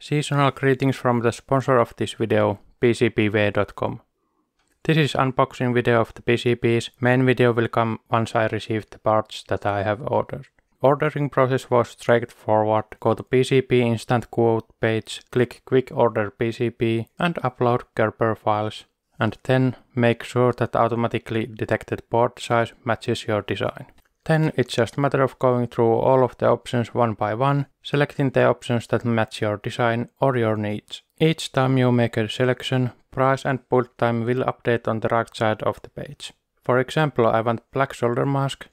Seasonal greetings from the sponsor of this video, PCBWay.com. This is unboxing video of the PCBs. Main video will come once I receive the parts that I have ordered. Ordering process was straightforward. Go to PCB instant quote page, click quick order PCB and upload Gerber files. And then make sure that automatically detected board size matches your design. Then it's just a matter of going through all of the options one by one, selecting the options that match your design or your needs. Each time you make a selection, price and build time will update on the right side of the page. For example, I want black shoulder mask,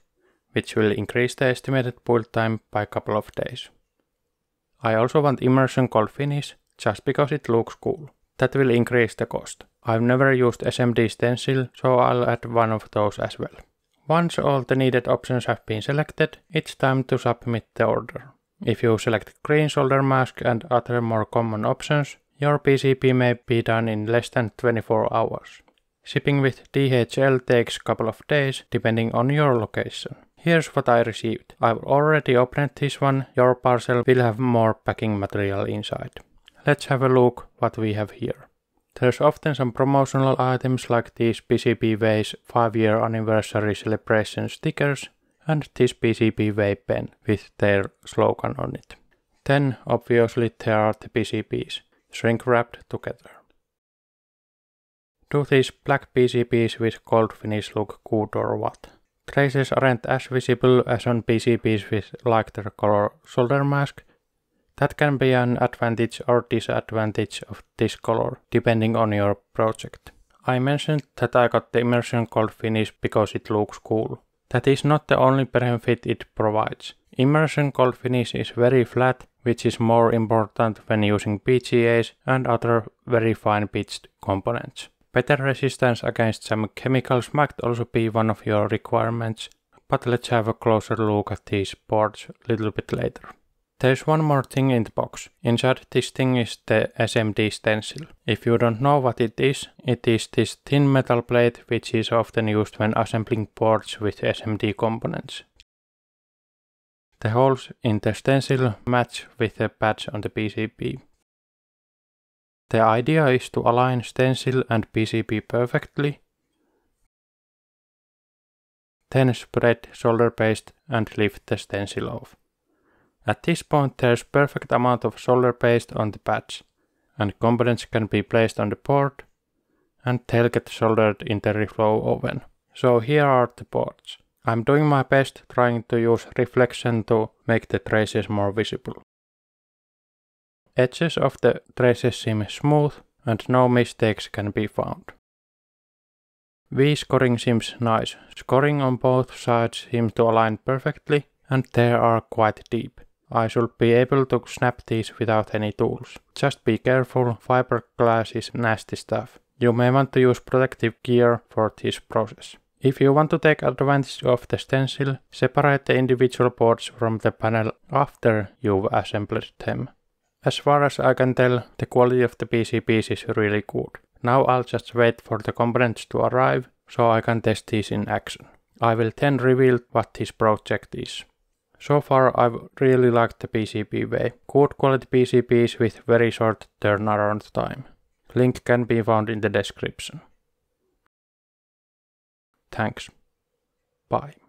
which will increase the estimated build time by a couple of days. I also want immersion called finish, just because it looks cool. That will increase the cost. I've never used SMD stencil, so I'll add one of those as well. Once all the needed options have been selected, it's time to submit the order. If you select green solder mask and other more common options, your PCB may be done in less than 24 hours. Shipping with DHL takes couple of days depending on your location. Here's what I received. I've already opened this one, your parcel will have more packing material inside. Let's have a look what we have here. There's often some promotional items like these PCB 5-year anniversary celebration stickers and this PCB pen with their slogan on it. Then obviously there are the PCBs, shrink wrapped together. Do these black PCBs with gold finish look good or what? Traces aren't as visible as on PCBs with lighter color solder mask, that can be an advantage or disadvantage of this color, depending on your project. I mentioned that I got the immersion cold finish because it looks cool. That is not the only benefit it provides. Immersion cold finish is very flat, which is more important when using PGAs and other very fine pitched components. Better resistance against some chemicals might also be one of your requirements, but let's have a closer look at these boards a little bit later. There's one more thing in the box. Inside this thing is the SMD stencil. If you don't know what it is, it is this thin metal plate which is often used when assembling boards with SMD components. The holes in the stencil match with the pads on the PCB. The idea is to align stencil and PCB perfectly. Then spread solder paste and lift the stencil off. At this point there is perfect amount of solder paste on the patch, and components can be placed on the board and get soldered in the reflow oven. So here are the boards. I'm doing my best trying to use reflection to make the traces more visible. Edges of the traces seem smooth and no mistakes can be found. V-scoring seems nice. Scoring on both sides seems to align perfectly and they are quite deep. I should be able to snap these without any tools. Just be careful, fiberglass is nasty stuff. You may want to use protective gear for this process. If you want to take advantage of the stencil, separate the individual boards from the panel after you've assembled them. As far as I can tell, the quality of the PCBs is really good. Now I'll just wait for the components to arrive so I can test these in action. I will then reveal what this project is. So far I've really liked the PCB way. Good quality PCBs with very short turnaround time. Link can be found in the description. Thanks. Bye.